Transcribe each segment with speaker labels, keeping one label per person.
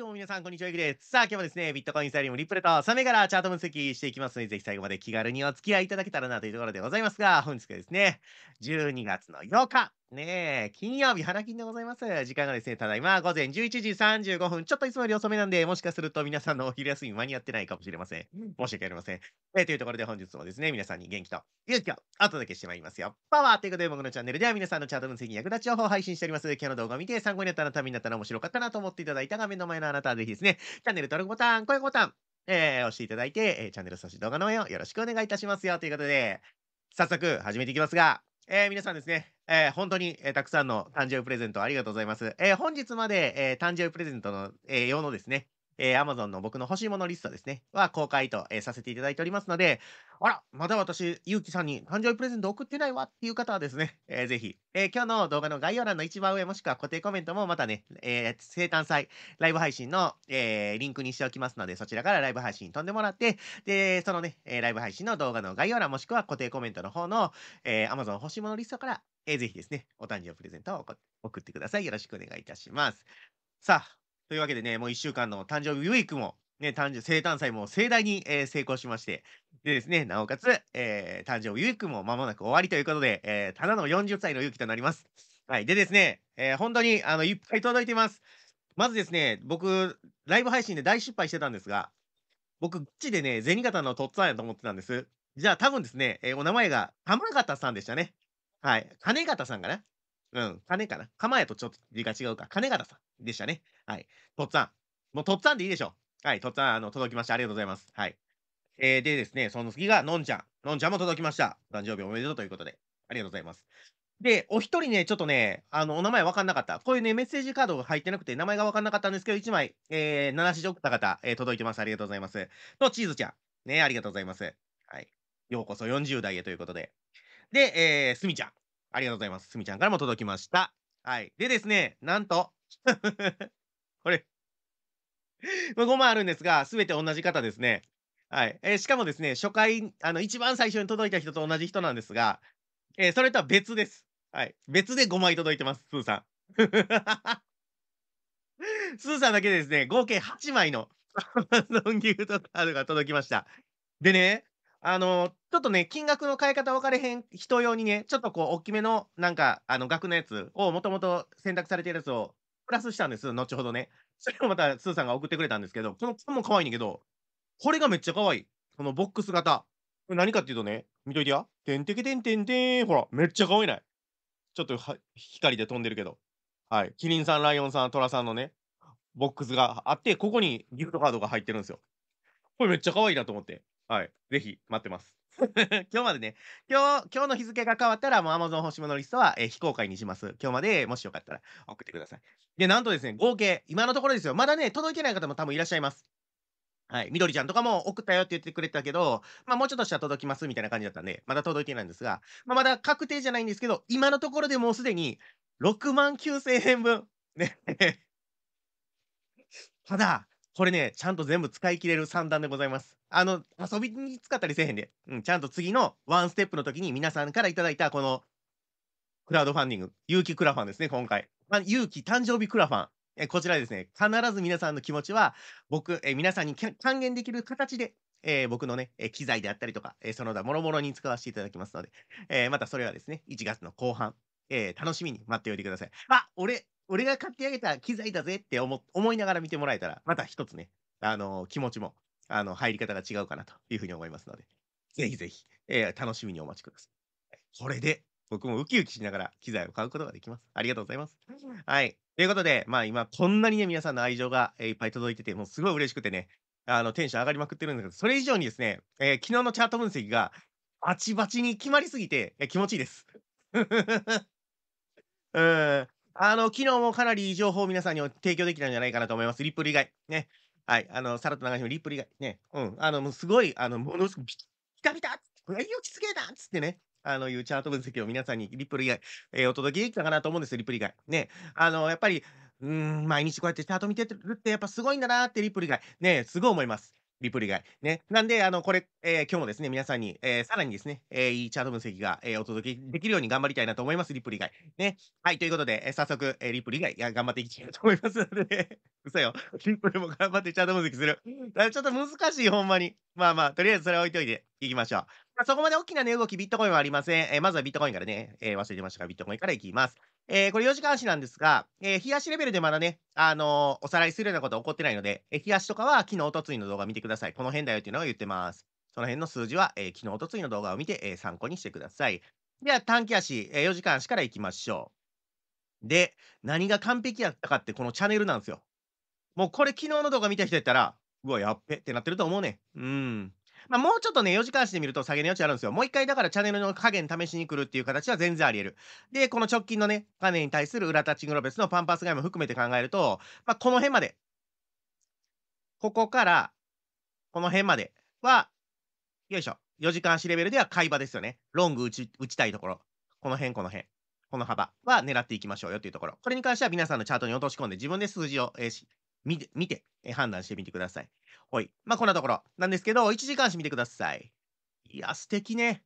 Speaker 1: どうも皆さん、こんにちは。ゆきです。さあ、今日もですね、ビットコインサリウムリププーとサメからチャート分析していきますので、ぜひ最後まで気軽にお付き合いいただけたらなというところでございますが、本日はですね、12月の8日、ねえ、金曜日、花金でございます。時間がですね、ただいま午前11時35分、ちょっといつもより遅めなんで、もしかすると皆さんのお昼休み間に合ってないかもしれません。申し訳ありません。えー、というところで本日もですね、皆さんに元気と勇気をお届けしてまいりますよ。パワーということで、僕のチャンネルでは皆さんのチャート分析に役立ち情報を配信しております。今日の動画を見て参考になったらた、めになったら面白かったなと思っていただいた画面の前のあなたはぜひですね、チャンネル登録ボタン、高評価ボタン、えー、押していただいて、えー、チャンネルそして動画の応援をよろしくお願いいたしますよ。ということで、早速始めていきますが、えー、皆さんですね、えー、本当に、えー、たくさんの誕生日プレゼントありがとうございます。えー、本日まで、え誕生日プレゼントの、え用のですね、え Amazon の僕の欲しいものリストですね、は公開と、えさせていただいておりますので、あら、まだ私、ゆうきさんに誕生日プレゼント送ってないわっていう方はですね、えー、ぜひ、え今日の動画の概要欄の一番上もしくは固定コメントもまたね、え生誕祭、ライブ配信の、えリンクにしておきますので、そちらからライブ配信に飛んでもらって、で、そのね、えライブ配信の動画の概要欄もしくは固定コメントの方の、え Amazon 欲しいものリストからえー、ぜひですね、お誕生日プレゼントを送ってください。よろしくお願いいたします。さあ、というわけでね、もう1週間の誕生日ウィークも、ね、誕生生誕祭も盛大に、えー、成功しまして、でですね、なおかつ、えー、誕生日ウィークも間もなく終わりということで、えただの40歳の勇気となります。はい。でですね、え本当にあのいっぱい届いています。まずですね、僕、ライブ配信で大失敗してたんですが、僕、っチでね、銭形のとっつぁんやと思ってたんです。じゃあ、多分ですね、えー、お名前が、浜形さんでしたね。はい。金形さんかなうん、金かな。構えとちょっと字が違うか。金形さんでしたね。はい。とっつぁん。もうとっつぁんでいいでしょう。はい。とっつぁん、あの、届きました。ありがとうございます。はい。えー、でですね、その次が、のんちゃん。のんちゃんも届きました。誕生日おめでとうということで。ありがとうございます。で、お一人ね、ちょっとね、あの、お名前わかんなかった。こういうね、メッセージカードが入ってなくて、名前がわかんなかったんですけど、一枚、えー、7種送った方、えー、届いてます。ありがとうございます。と、チーズちゃん。ね、ありがとうございます。はい。ようこそ40代へということで。で、えー、すみちゃん。ありがとうございます。すみちゃんからも届きました。はい。でですね、なんと、これ、まあ、5枚あるんですが、すべて同じ方ですね。はい。えー、しかもですね、初回、あの、一番最初に届いた人と同じ人なんですが、えー、それとは別です。はい。別で5枚届いてます、スーさん。スーさんだけでですね、合計8枚の、アマゾンギフトカードが届きました。でね、あの、ちょっとね、金額の変え方分かれへん人用にね、ちょっとこう、大きめの、なんか、あの、額のやつを、もともと選択されてるやつを、プラスしたんです、後ほどね。それをまた、スーさんが送ってくれたんですけど、この缶も可愛いんだけど、これがめっちゃ可愛い。このボックス型。これ何かっていうとね、見といてや。てんてけてんてんてん。ほら、めっちゃ可愛いない。ちょっと光で飛んでるけど。はい。キリンさん、ライオンさん、トラさんのね、ボックスがあって、ここにギフトカードが入ってるんですよ。これめっちゃ可愛いなと思って。はい。ぜひ、待ってます。今日までね、今日、今日の日付が変わったら、もう Amazon 欲し物リストは、えー、非公開にします。今日まで、もしよかったら送ってください。で、なんとですね、合計、今のところですよ、まだね、届いてない方も多分いらっしゃいます。はい。みどりちゃんとかも送ったよって言ってくれたけど、まあもうちょっとしたら届きますみたいな感じだったんで、まだ届いてないんですが、まあまだ確定じゃないんですけど、今のところでもうすでに6万9000円分。ね。ただ、これね、ちゃんと全部使い切れる算段でございます。あの、遊びに使ったりせえへんで、うん、ちゃんと次のワンステップの時に皆さんからいただいたこのクラウドファンディング、勇気クラファンですね、今回。まあ、勇気誕生日クラファン。えこちらですね、必ず皆さんの気持ちは、僕、え皆さんに還元できる形で、えー、僕のね、え機材であったりとか、えその他もろもろに使わせていただきますので、えー、またそれはですね、1月の後半、えー、楽しみに待っておいてください。あ、俺、俺が買ってあげた機材だぜって思思いながら見てもらえたら、また一つね、あの気持ちも、あの、入り方が違うかなというふうに思いますので、ぜひぜひ、えー、楽しみにお待ちください。これで、僕もウキウキしながら機材を買うことができます。ありがとうございます。はい。ということで、まあ今、こんなにね、皆さんの愛情が、えー、いっぱい届いてて、もうすごい嬉しくてね、あの、テンション上がりまくってるんですけど、それ以上にですね、えー、昨日のチャート分析が、バチバチに決まりすぎて、えー、気持ちいいです。うん。あの、昨日もかなり情報を皆さんに提供できたんじゃないかなと思います。リップル以外。ね。はい。あの、さらっと流しもリップル以外。ね。うん。あの、もうすごい、あの、ものすごくピカピタこれ勇気すげえなっつってね。あの、いうチャート分析を皆さんにリップル以外、えー、お届けできたかなと思うんですリップル以外。ね。あの、やっぱり、うん、毎日こうやってチャート見てるってやっぱすごいんだなって、リップル以外。ね、すごい思います。リプ以外。ね。なんで、あの、これ、えー、今日もですね、皆さんに、えー、さらにですね、えー、いいチャート分析が、えー、お届けできるように頑張りたいなと思います、リプリ以外。ね。はい、ということで、えー、早速、えー、リプル以外、頑張っていきたいなと思いますので、嘘よ。リプルも頑張ってチャート分析する。ちょっと難しい、ほんまに。まあまあ、とりあえずそれは置いといていきましょう。まあ、そこまで大きな値、ね、動き、ビットコインはありません。えー、まずはビットコインからね、えー、忘れてましたが、ビットコインからいきます。えー、これ4時間足なんですが、えー、冷やしレベルでまだね、あのー、おさらいするようなことは起こってないので、えー、冷やしとかは昨日、おとついの動画見てください。この辺だよっていうのが言ってます。その辺の数字は、えー、昨日、おとついの動画を見て、えー、参考にしてください。では、短期足、えー、4時間足からいきましょう。で、何が完璧やったかってこのチャンネルなんですよ。もうこれ昨日の動画見た人やったら、うわ、やっべってなってると思うね。うん。まあ、もうちょっとね、4時間足で見ると下げの余地あるんですよ。もう一回だからチャンネルの加減試しに来るっていう形は全然あり得る。で、この直近のね、金に対する裏タッチングロベスのパンパス買いも含めて考えると、まあ、この辺まで、ここから、この辺までは、よいしょ、4時間足レベルでは買い場ですよね。ロング打ち打ちたいところ。この辺、この辺。この幅は狙っていきましょうよっていうところ。これに関しては皆さんのチャートに落とし込んで自分で数字を、えー、見て、見て、判断してみてください。ほい。まあ、こんなところなんですけど、1時間してみてください。いや、素敵ね。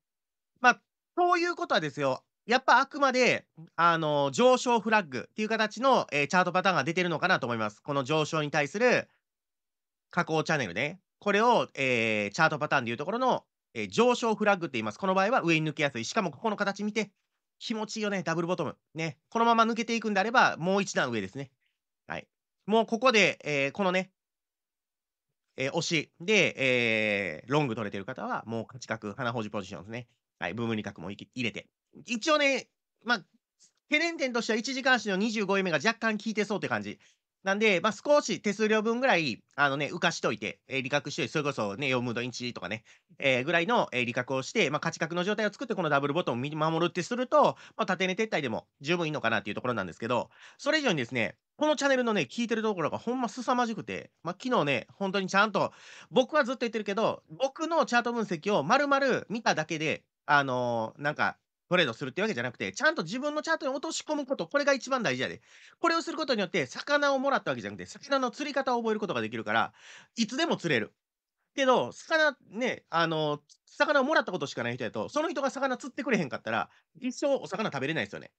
Speaker 1: まあ、そういうことはですよ。やっぱあくまで、あの、上昇フラッグっていう形の、えー、チャートパターンが出てるのかなと思います。この上昇に対する加工チャンネルね。これを、えー、チャートパターンでいうところの、えー、上昇フラッグって言います。この場合は上に抜けやすい。しかもここの形見て、気持ちいいよね。ダブルボトム。ね。このまま抜けていくんであれば、もう一段上ですね。はい。もうここで、えー、このね、えー、押しで、えー、ロング取れてる方は、もう価値格、花保持ポジションですね。はい、ブーム2角も入れて。一応ね、まあ、懸念点としては1時間足の25位目が若干効いてそうって感じ。なんで、まあ、少し手数料分ぐらい、あのね、浮かしといて、えー、理覚しといて、それこそね、4ムのドインチとかね、えー、ぐらいの、えー、理覚をして、まあ、価値格の状態を作って、このダブルボトムを守るってすると、まあ、縦根撤退でも十分いいのかなっていうところなんですけど、それ以上にですね、このチャンネルのね、聞いてるところがほんま凄まじくて、まあ、昨日ね、本当にちゃんと、僕はずっと言ってるけど、僕のチャート分析を丸々見ただけで、あのー、なんか、トレードするってわけじゃなくて、ちゃんと自分のチャートに落とし込むこと、これが一番大事やで。これをすることによって、魚をもらったわけじゃなくて、魚の釣り方を覚えることができるから、いつでも釣れる。けど、魚ね、あのー、魚をもらったことしかない人やと、その人が魚釣ってくれへんかったら、一生お魚食べれないですよね。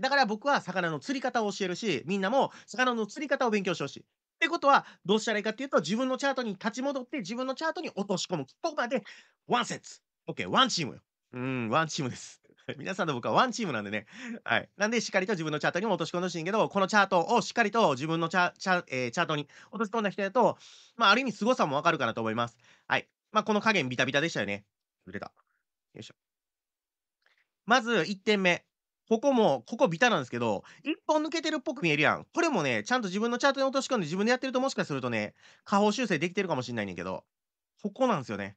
Speaker 1: だから僕は魚の釣り方を教えるし、みんなも魚の釣り方を勉強してほしい。ってことは、どうしたらいいかっていうと、自分のチャートに立ち戻って、自分のチャートに落とし込む。ここまで、ワンセッツ。OK、ワンチームよ。うん、ワンチームです。皆さんの僕はワンチームなんでね。はい。なんで、しっかりと自分のチャートにも落とし込んでほしいんけど、このチャートをしっかりと自分のチャチャ,、えー、チャートに落とし込んだ人だと、まあ、ある意味凄さもわかるかなと思います。はい。まあ、この加減ビタビタでしたよね。売れた。よいしょ。まず、1点目。ここも、ここビタなんですけど、一本抜けてるっぽく見えるやん。これもね、ちゃんと自分のチャートに落とし込んで自分でやってるともしかするとね、下方修正できてるかもしんないねんけど、ここなんですよね。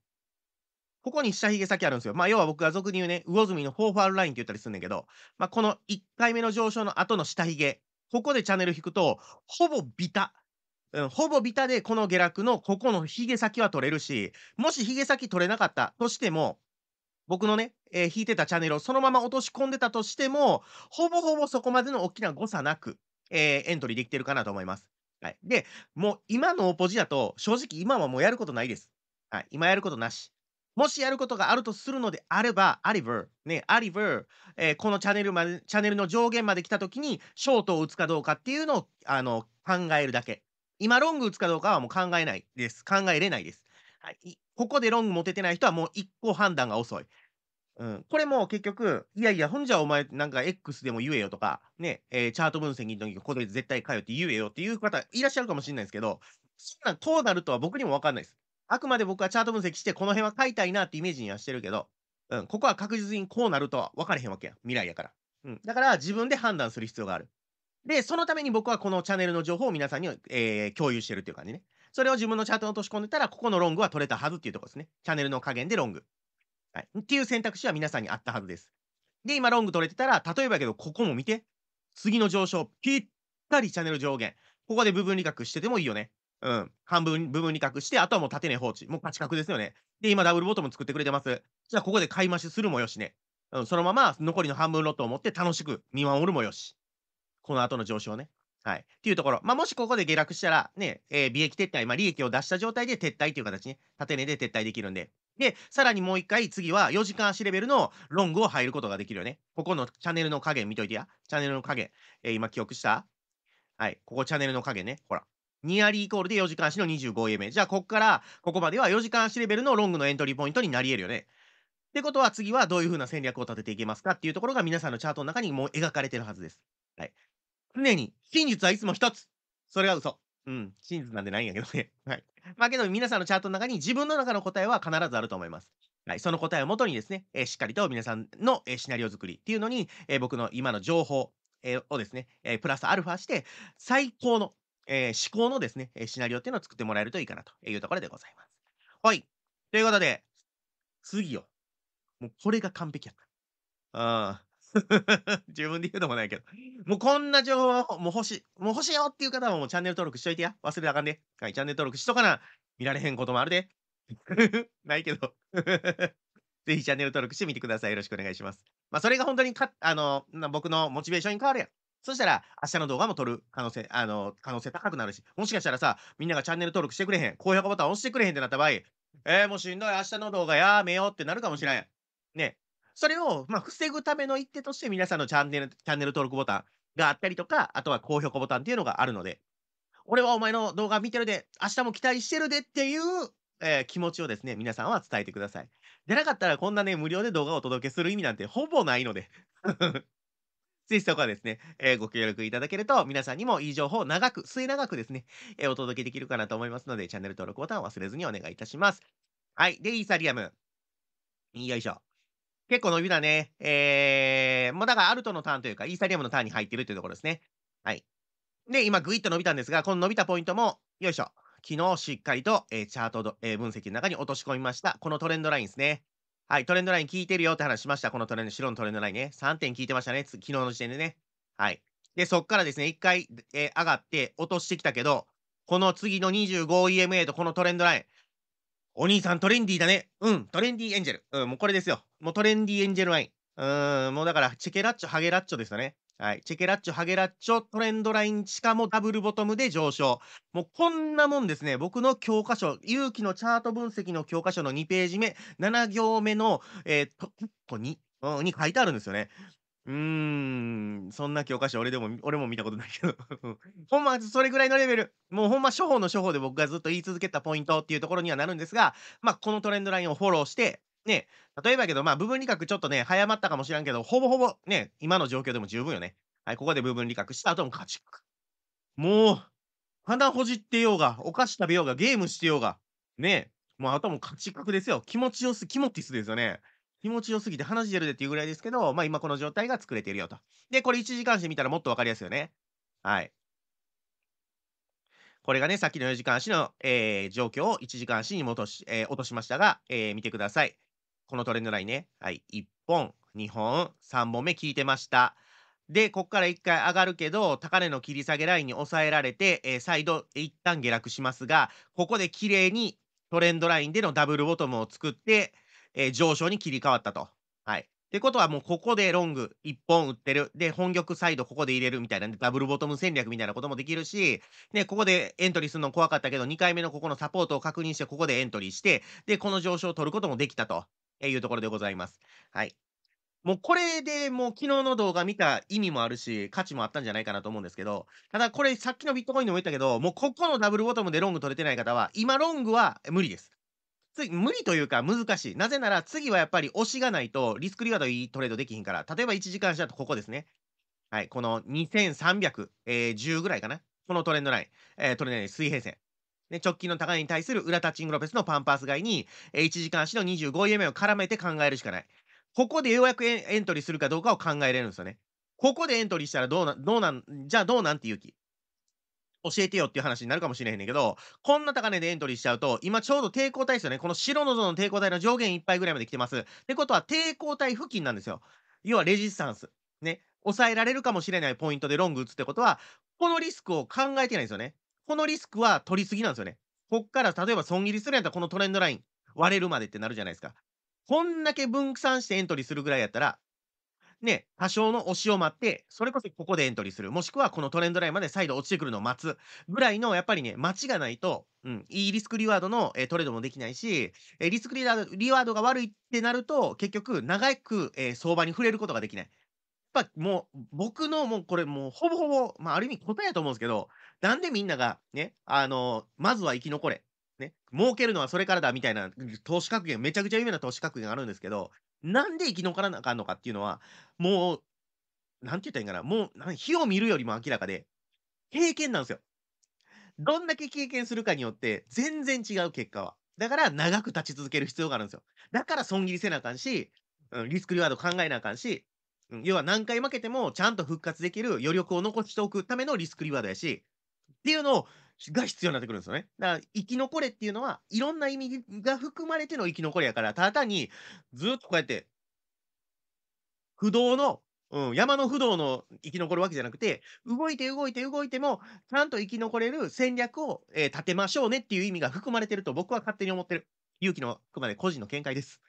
Speaker 1: ここに下髭先あるんですよ。まあ、要は僕が俗に言うね、魚住のフォーファールラインって言ったりすんねんけど、まあ、この1回目の上昇の後の下髭、ここでチャンネル引くと、ほぼビタ。うん、ほぼビタでこの下落のここの髭先は取れるし、もし髭先取れなかったとしても、僕のね、えー、弾いてたチャンネルをそのまま落とし込んでたとしても、ほぼほぼそこまでの大きな誤差なく、えー、エントリーできてるかなと思います。はい。で、もう今のオポジだと、正直今はもうやることないです。はい。今やることなし。もしやることがあるとするのであれば、アリバー、ね、アリバー、えー、このチャンネルまで、チャンネルの上限まで来たときに、ショートを打つかどうかっていうのを、あの、考えるだけ。今、ロング打つかどうかはもう考えないです。考えれないです。はい。ここでロング持ててない人はもう一個判断が遅い。うん、これも結局、いやいや、ほんじゃお前なんか X でも言えよとか、ね、えー、チャート分析の時ここで絶対通って言えよっていう方いらっしゃるかもしれないですけど、そんなこうなるとは僕にもわかんないです。あくまで僕はチャート分析して、この辺は買いたいなってイメージにはしてるけど、うん、ここは確実にこうなるとは分からへんわけや。未来やから。うん、だから自分で判断する必要がある。で、そのために僕はこのチャンネルの情報を皆さんに、えー、共有してるっていう感じね。それを自分のチャートに落とし込んでたら、ここのロングは取れたはずっていうところですね。チャンネルの加減でロング。はい、っていう選択肢は皆さんにあったはずです。で、今ロング取れてたら、例えばやけど、ここも見て。次の上昇、ぴったりチャンネル上限。ここで部分利確しててもいいよね。うん。半分、部分利確して、あとはもう縦値放置。もう価値確ですよね。で、今ダブルボトム作ってくれてます。じゃあ、ここで買い増しするもよしね。うん、そのまま残りの半分ロットを持って楽しく見守るもよし。この後の上昇ね。はい。っていうところ。まあ、もしここで下落したら、ね、えー、利益撤退、まあ、利益を出した状態で撤退という形ね、縦値で撤退できるんで。で、さらにもう一回、次は4時間足レベルのロングを入ることができるよね。ここのチャンネルの影見といてや。チャンネルの影。えー、今記憶したはい。ここチャンネルの影ね。ほら。ニアリーイコールで4時間足の2 5 e 目。じゃあ、ここから、ここまでは4時間足レベルのロングのエントリーポイントになり得るよね。ってことは、次はどういう風な戦略を立てていけますかっていうところが皆さんのチャートの中にもう描かれてるはずです。はい。常に真実はいつも一つ。それは嘘。うん、真実なんてないんやけどね。はい。まあけど、皆さんのチャートの中に自分の中の答えは必ずあると思います。はい、その答えをもとにですね、えー、しっかりと皆さんの、えー、シナリオ作りっていうのに、えー、僕の今の情報、えー、をですね、えプラスアルファして、最高の、え思考のですね、えシナリオっていうのを作ってもらえるといいかなというところでございます。はい。ということで、次よ。もうこれが完璧やった。うん 自分で言うのもないけど。もうこんな情報、もう欲しい、もう欲しいよっていう方はもうチャンネル登録しといてや。忘れたあかんね。はい、チャンネル登録しとかな。見られへんこともあるで。ないけど。ぜひチャンネル登録してみてください。よろしくお願いします。まあ、それが本当にか、あの、僕のモチベーションに変わるやん。そしたら、明日の動画も撮る可能性、あの、可能性高くなるし、もしかしたらさ、みんながチャンネル登録してくれへん、高評価ボタン押してくれへんってなった場合、えー、もうしんどい、明日の動画やめようってなるかもしれん。ね、それを、まあ、防ぐための一手として、皆さんのチャンネル、チャンネル登録ボタンがあったりとか、あとは高評価ボタンっていうのがあるので、俺はお前の動画見てるで、明日も期待してるでっていう、えー、気持ちをですね、皆さんは伝えてください。でなかったら、こんなね、無料で動画をお届けする意味なんてほぼないので。ぜひそこはですね、えー、ご協力いただけると、皆さんにもいい情報を長く、末長くですね、えー、お届けできるかなと思いますので、チャンネル登録ボタンを忘れずにお願いいたします。はい。で、イーサリアム。よいしょ。結構伸びたね。えー、もうだからアルトのターンというか、イーサリアムのターンに入ってるというところですね。はい。で、今、ぐいっと伸びたんですが、この伸びたポイントも、よいしょ。昨日しっかりと、えー、チャート、えー、分析の中に落とし込みました。このトレンドラインですね。はい、トレンドライン効いてるよって話しました。このトレンド、白のトレンドラインね。3点効いてましたね。昨日の時点でね。はい。で、そっからですね、1回、えー、上がって落としてきたけど、この次の 25EMA とこのトレンドライン。お兄さんトレンディーだね。うん、トレンディーエンジェル。うん、もうこれですよ。もうトレンディエンジェルワイン。うーん、もうだから、チェケラッチョ、ハゲラッチョですよね。はい。チェケラッチョ、ハゲラッチョ、トレンドラインしかもダブルボトムで上昇。もうこんなもんですね。僕の教科書、勇気のチャート分析の教科書の2ページ目、7行目の、えー、と、ここに、うん、に書いてあるんですよね。うーん、そんな教科書、俺でも、俺も見たことないけど。ほんま、それぐらいのレベル。もうほんま、処方の処方で僕がずっと言い続けたポイントっていうところにはなるんですが、まあ、このトレンドラインをフォローして、ね、例えばけど、まあ、部分理学ちょっとね、早まったかもしらんけど、ほぼほぼね、今の状況でも十分よね。はい、ここで部分理学した後も家畜。もう、鼻ほじってようが、お菓子食べようが、ゲームしてようが、ね、もうあとも家畜ですよ。気持ちよす、気持ちいいですよね。気持ちよすぎて話出るでっていうぐらいですけど、まあ今この状態が作れているよと。で、これ1時間してみたらもっとわかりやすいよね。はい。これがね、さっきの4時間足の、えー、状況を1時間足に戻し、えー、落としましたが、えー、見てください。このトレンドラインね。はい。1本、2本、3本目聞いてました。で、ここから1回上がるけど、高値の切り下げラインに抑えられて、えー、再度一旦下落しますが、ここで綺麗にトレンドラインでのダブルボトムを作って、えー、上昇に切り替わったと。はい。ってことはもうここでロング1本売ってる。で、本玉サイドここで入れるみたいな、ダブルボトム戦略みたいなこともできるし、ね、ここでエントリーするの怖かったけど、2回目のここのサポートを確認して、ここでエントリーして、で、この上昇を取ることもできたと。えいうところでございます。はい。もうこれでもう昨日の動画見た意味もあるし、価値もあったんじゃないかなと思うんですけど、ただこれさっきのビットコインでも言ったけど、もうここのダブルボトムでロング取れてない方は、今ロングは無理です。次無理というか難しい。なぜなら次はやっぱり押しがないとリスクリワードいいトレードできひんから、例えば1時間したとここですね。はい、この2310、えー、ぐらいかな。このトレンドライン、えー、トレンドライン水平線。ね、直近の高値に対する裏タッチングロペスのパンパース買いに、えー、1時間足の 25EMA を絡めて考えるしかない。ここでようやくエントリーするかどうかを考えれるんですよね。ここでエントリーしたらどうな、どうなん、じゃあどうなんていう気。教えてよっていう話になるかもしれへんねんけど、こんな高値でエントリーしちゃうと、今ちょうど抵抗体ですよね。この白のの抵抗体の上限いっぱいぐらいまで来てます。ってことは抵抗体付近なんですよ。要はレジスタンス。ね。抑えられるかもしれないポイントでロング打つってことは、このリスクを考えてないんですよね。このリスクは取りすぎなんですよね。こっから例えば損切りするんやったらこのトレンドライン割れるまでってなるじゃないですか。こんだけ分散してエントリーするぐらいやったら、ね、多少の押しを待って、それこそここでエントリーする。もしくはこのトレンドラインまで再度落ちてくるのを待つ。ぐらいの、やっぱりね、待ちがないと、うん、いいリスクリワードの、えー、トレードもできないし、えー、リスクリワードが悪いってなると、結局、長く、えー、相場に触れることができない。ぱもう僕のもうこれもうほぼほぼ、まあ、ある意味答えやと思うんですけど、なんでみんながね、あの、まずは生き残れ。ね、儲けるのはそれからだみたいな投資格言、めちゃくちゃ有名な投資格言があるんですけど、なんで生き残らなあかんのかっていうのは、もう、なんて言ったらいいかな、もう、火を見るよりも明らかで、経験なんですよ。どんだけ経験するかによって、全然違う結果は。だから、長く立ち続ける必要があるんですよ。だから、損切りせなあかんし、リスクリワード考えなあかんし、要は何回負けてもちゃんと復活できる余力を残しておくためのリスクリワードやし、っていうのが必要になってくるんですよね。だから生き残れっていうのはいろんな意味が含まれての生き残れやから、ただ単にずっとこうやって不動の、うん、山の不動の生き残るわけじゃなくて、動いて動いて動いても、ちゃんと生き残れる戦略を、えー、立てましょうねっていう意味が含まれてると僕は勝手に思ってる。勇気のあくまで個人の見解です。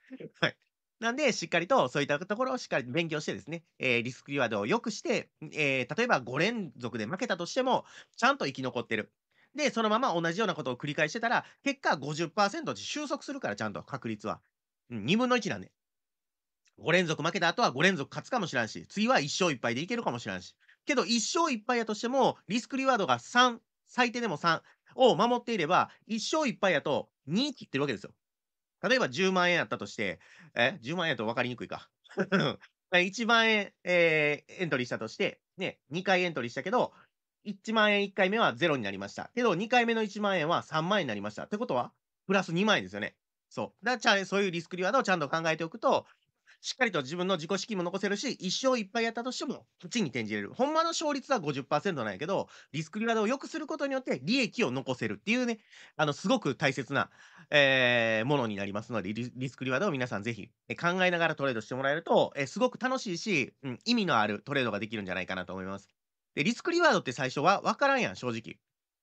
Speaker 1: はい。なんで、しっかりとそういったところをしっかり勉強してですね、えー、リスクリワードを良くして、えー、例えば5連続で負けたとしても、ちゃんと生き残ってる。で、そのまま同じようなことを繰り返してたら、結果50%で収束するから、ちゃんと確率は。うん、2分の1なんで。5連続負けた後は5連続勝つかもしらんし、次は1勝1敗でいけるかもしらんし。けど、1勝1敗やとしても、リスクリワードが3、最低でも3を守っていれば、1勝1敗やと2切ってるわけですよ。例えば10万円あったとして、え、10万円やと分かりにくいか。1万円、えー、エントリーしたとして、ね、2回エントリーしたけど、1万円1回目は0になりました。けど、2回目の1万円は3万円になりました。ってことは、プラス2万円ですよね。そう。だから、そういうリスクリワードをちゃんと考えておくと、しっかりと自分の自己資金も残せるし、一生いっぱいやったとしても、っちに転じれる。ほんまの勝率は50%なんやけど、リスクリワードを良くすることによって利益を残せるっていうね、あの、すごく大切な、えー、ものになりますので、リスクリワードを皆さんぜひ、え考えながらトレードしてもらえると、えすごく楽しいし、うん、意味のあるトレードができるんじゃないかなと思います。で、リスクリワードって最初は分からんやん、正直。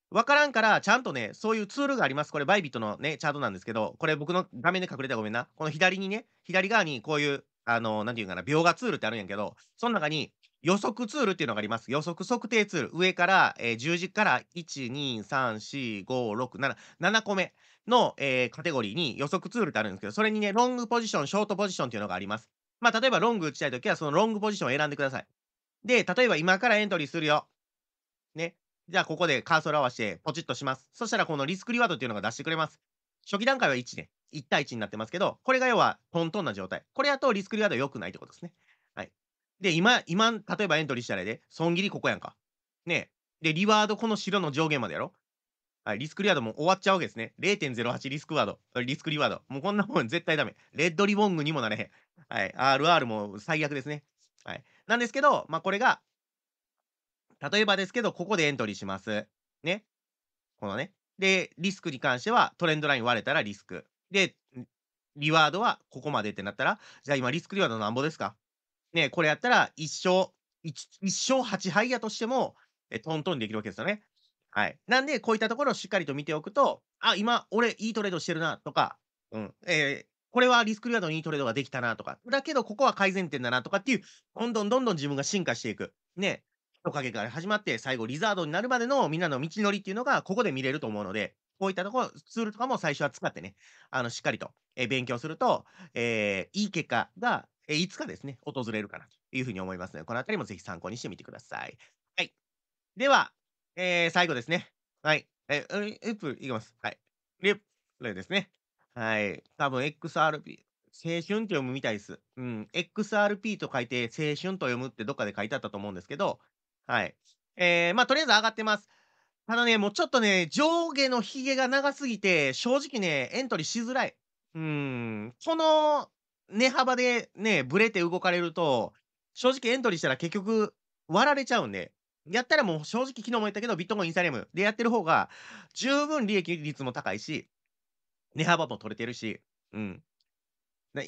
Speaker 1: わからんから、ちゃんとね、そういうツールがあります。これ、バイビットのね、チャートなんですけど、これ僕の画面で隠れてごめんな。この左にね、左側にこういう、あの、なんていうかな、描画ツールってあるんやけど、その中に予測ツールっていうのがあります。予測測定ツール。上から、えー、から、1、2、3、4、5、6、7、7個目の、えー、カテゴリーに予測ツールってあるんですけど、それにね、ロングポジション、ショートポジションっていうのがあります。まあ、例えばロング打ちたいときは、そのロングポジションを選んでください。で、例えば今からエントリーするよ。ね。じゃあここでカーソル合わせてポチッとします。そしたらこのリスクリワードっていうのが出してくれます。初期段階は1ね。1対1になってますけど、これが要はトントンな状態。これやとリスクリワード良くないってことですね。はい。で、今、今、例えばエントリーしたらで、損切りここやんか。ねで、リワードこの白の上限までやろ。はい、リスクリワードも終わっちゃうわけですね。0.08リスクワード。リスクリワード。もうこんなもん絶対ダメ。レッドリボングにもなれへん。はい、RR も最悪ですね。はい。なんですけど、まあ、これが例えばですけど、ここでエントリーします。ね。このね。で、リスクに関してはトレンドライン割れたらリスク。で、リワードはここまでってなったら、じゃあ今リスクリワードなんぼですかね、これやったら一生、一生8敗やとしても、えトントンできるわけですよね。はい。なんで、こういったところをしっかりと見ておくと、あ、今、俺、いいトレードしてるな、とか、うん、えー、これはリスクリワードにいいトレードができたな、とか、だけど、ここは改善点だな、とかっていう、どんどんどんどん自分が進化していく。ね、トカゲから始まって、最後リザードになるまでのみんなの道のりっていうのが、ここで見れると思うので、こういったところ、ツールとかも最初は使ってね、あの、しっかりと、え勉強すると、えー、いい結果が、えいつかですね、訪れるかなというふうに思いますので、このあたりもぜひ参考にしてみてください。はい。では、えー、最後ですね。はい。えー、リップいきます。はい。リップ、これですね。はい。多分 XRP、青春って読むみたいです。うん。XRP と書いて青春と読むってどっかで書いてあったと思うんですけど、はい。えー、まあ、とりあえず上がってます。ただね、もうちょっとね、上下のヒゲが長すぎて、正直ね、エントリーしづらい。うん。この値幅でね、ブレて動かれると、正直エントリーしたら結局、割られちゃうんで。やったらもう正直昨日も言ったけど、ビットコイン、インサリアムでやってる方が、十分利益率も高いし、値幅も取れてるし、うん。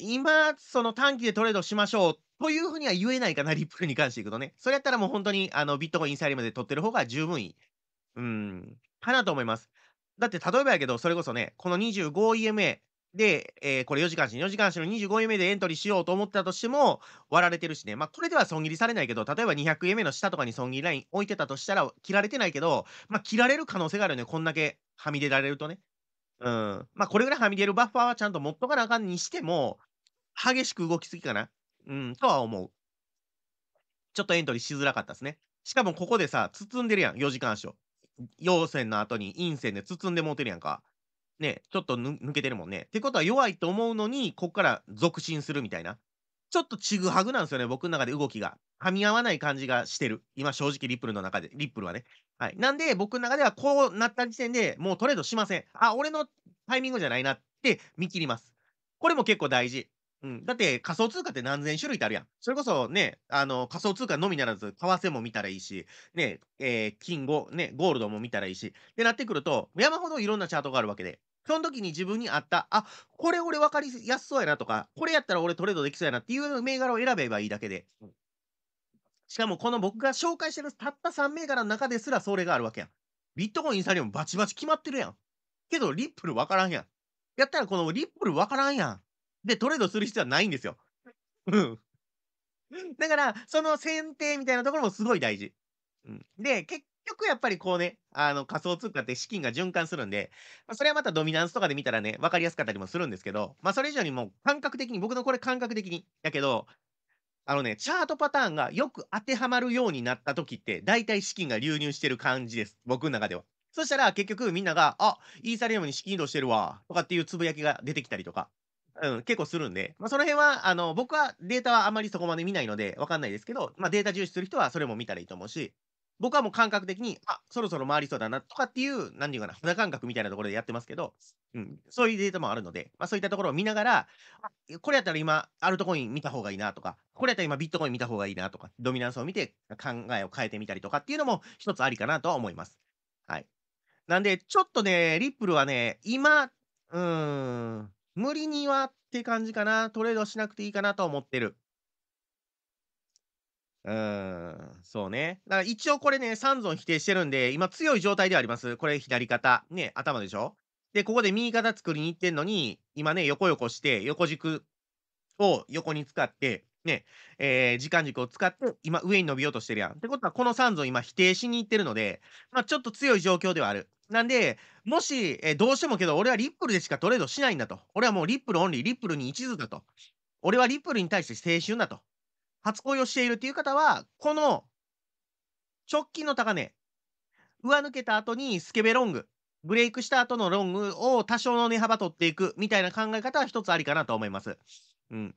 Speaker 1: 今、その短期でトレードしましょうっというふうには言えないかな、リップルに関していくとね。それやったらもう本当にあのビットコイン、インサリムで取ってる方が十分いい。うん、かなと思います。だって例えばやけど、それこそね、この 25EMA で、えー、これ4時間足、4時間足の 25EMA でエントリーしようと思ったとしても、割られてるしね、まあ、これでは損切りされないけど、例えば 200EMA の下とかに損切りライン置いてたとしたら、切られてないけど、まあ、切られる可能性があるよね、こんだけはみ出られるとね。うん。まあ、これぐらいはみ出るバッファーはちゃんと持っとかなあかんにしても、激しく動きすぎかな。うん、とは思う。ちょっとエントリーしづらかったですね。しかもここでさ、包んでるやん、4時間賞。陽線の後に陰線で包んでもうてるやんか。ね、ちょっと抜けてるもんね。ってことは弱いと思うのに、こっから続進するみたいな。ちょっとちぐはぐなんですよね、僕の中で動きが。はみ合わない感じがしてる。今、正直、リップルの中で、リップルはね。はい。なんで、僕の中ではこうなった時点でもうトレードしません。あ、俺のタイミングじゃないなって見切ります。これも結構大事。うん、だって仮想通貨って何千種類ってあるやん。それこそね、あの仮想通貨のみならず、為替も見たらいいし、ね、えー、金ご、ね、ゴールドも見たらいいし、ってなってくると、山ほどいろんなチャートがあるわけで、その時に自分に合った、あ、これ俺分かりやすそうやなとか、これやったら俺トレードできそうやなっていう銘柄を選べばいいだけで。しかもこの僕が紹介してるたった3銘柄の中ですらそれがあるわけやん。ビットコイン、インサリオンバチバチ決まってるやん。けどリップル分からんやん。やったらこのリップル分からんやん。で、トレードする必要はないんですよ。うん。だから、その選定みたいなところもすごい大事。うん、で、結局やっぱりこうね、あの仮想通貨って資金が循環するんで、まあ、それはまたドミナンスとかで見たらね、分かりやすかったりもするんですけど、まあそれ以上にもう感覚的に、僕のこれ感覚的に、やけど、あのね、チャートパターンがよく当てはまるようになった時って、大体資金が流入してる感じです。僕の中では。そしたら結局みんなが、あ、イーサリアムに資金移動してるわ、とかっていうつぶやきが出てきたりとか。うん、結構するんで、まあ、その辺は、あの、僕はデータはあまりそこまで見ないので、わかんないですけど、まあ、データ重視する人はそれも見たらいいと思うし、僕はもう感覚的に、あ、そろそろ回りそうだなとかっていう、何て言うかな、肌感覚みたいなところでやってますけど、うん、そういうデータもあるので、まあ、そういったところを見ながら、あこれやったら今、アルトコイン見た方がいいなとか、これやったら今、ビットコイン見た方がいいなとか、ドミナンスを見て考えを変えてみたりとかっていうのも一つありかなとは思います。はい。なんで、ちょっとね、リップルはね、今、うーん、無理にはって感じかな。トレードしなくていいかなと思ってる。うーん、そうね。だから一応これね、三尊否定してるんで、今強い状態ではあります。これ左肩。ね、頭でしょで、ここで右肩作りに行ってんのに、今ね、横横して、横軸を横に使って、ね、えー、時間軸を使って、今、上に伸びようとしてるやん。ってことは、この3尊今、否定しにいってるので、まあ、ちょっと強い状況ではある。なんで、もし、えー、どうしてもけど、俺はリップルでしかトレードしないんだと。俺はもうリップルオンリー、リップルに一途だと。俺はリップルに対して青春だと。初恋をしているっていう方は、この、直近の高値、上抜けた後にスケベロング、ブレイクした後のロングを多少の値幅取っていくみたいな考え方は一つありかなと思います。うん。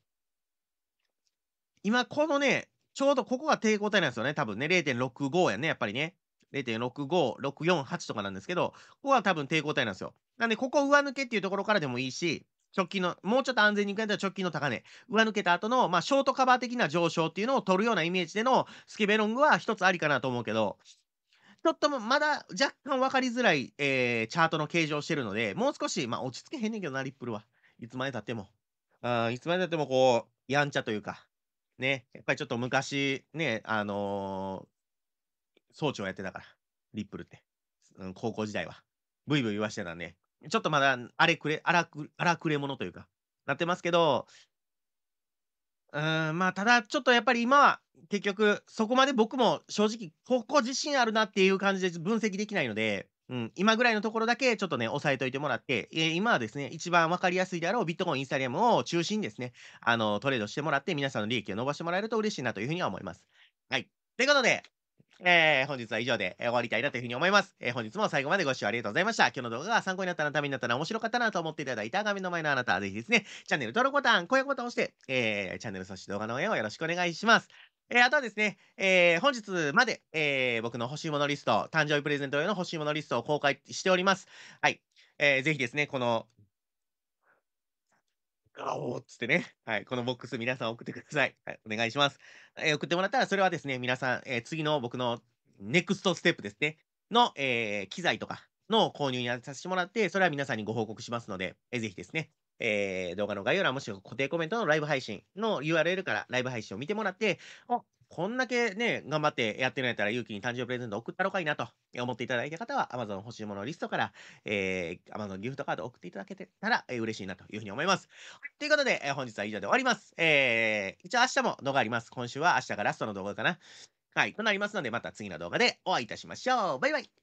Speaker 1: 今このね、ちょうどここが抵抗体なんですよね。多分ね、0.65やね、やっぱりね。0.65、648とかなんですけど、ここは多分抵抗体なんですよ。なんで、ここ上抜けっていうところからでもいいし、直近の、もうちょっと安全に行くんったら直近の高値、上抜けた後の、まあ、ショートカバー的な上昇っていうのを取るようなイメージでのスケベロングは一つありかなと思うけど、ちょっとまだ若干分かりづらい、えー、チャートの形状をしてるので、もう少し、まあ、落ち着けへんねんけどな、リップルは。いつまでたっても。あいつまでたってもこう、やんちゃというか、ね、やっぱりちょっと昔、ね、あのー、総長やってたから、リップルって、うん、高校時代は。ブイブイ言わしてたんで、ちょっとまだ、あれくれ、荒くくれ者というか、なってますけど、うん、まあ、ただちょっとやっぱり今は結局そこまで僕も正直ここ自信あるなっていう感じで分析できないので、うん、今ぐらいのところだけちょっとね、押さえといてもらって、えー、今はですね、一番分かりやすいであろうビットコイン、インスタリアムを中心にですね、あのトレードしてもらって皆さんの利益を伸ばしてもらえると嬉しいなというふうには思います。はい。ということで、えー、本日は以上で終わりたいなというふうに思います。えー、本日も最後までご視聴ありがとうございました。今日の動画が参考になったな、ためになったな、面白かったなと思っていただいた画面の前のあなたは、ぜひですね、チャンネル登録ボタン、高評価ボタンを押して、えー、チャンネルそして動画の応援をよろしくお願いします。えー、あとはですね、えー、本日まで、えー、僕の欲しいものリスト、誕生日プレゼント用の欲しいものリストを公開しております。はい。えー、ぜひですね、このガオーっつってね、はい、このボックス皆さん送ってください。はい、お願いします。えー、送ってもらったら、それはですね、皆さん、えー、次の僕のネクストステップですね、の、えー、機材とかの購入にさせてもらって、それは皆さんにご報告しますので、えー、ぜひですね、えー、動画の概要欄もしくは固定コメントのライブ配信の URL からライブ配信を見てもらって、おこんだけね、頑張ってやってないやったら、勇気に誕生日プレゼント送ったろかいなと思っていただいた方は、Amazon 欲しいものリストから、えー、Amazon ギフトカード送っていただけてたら、えー、嬉しいなというふうに思います。ということで、えー、本日は以上で終わります。えー、一応明日も動画あります。今週は明日がラストの動画かな。はい、となりますので、また次の動画でお会いいたしましょう。バイバイ。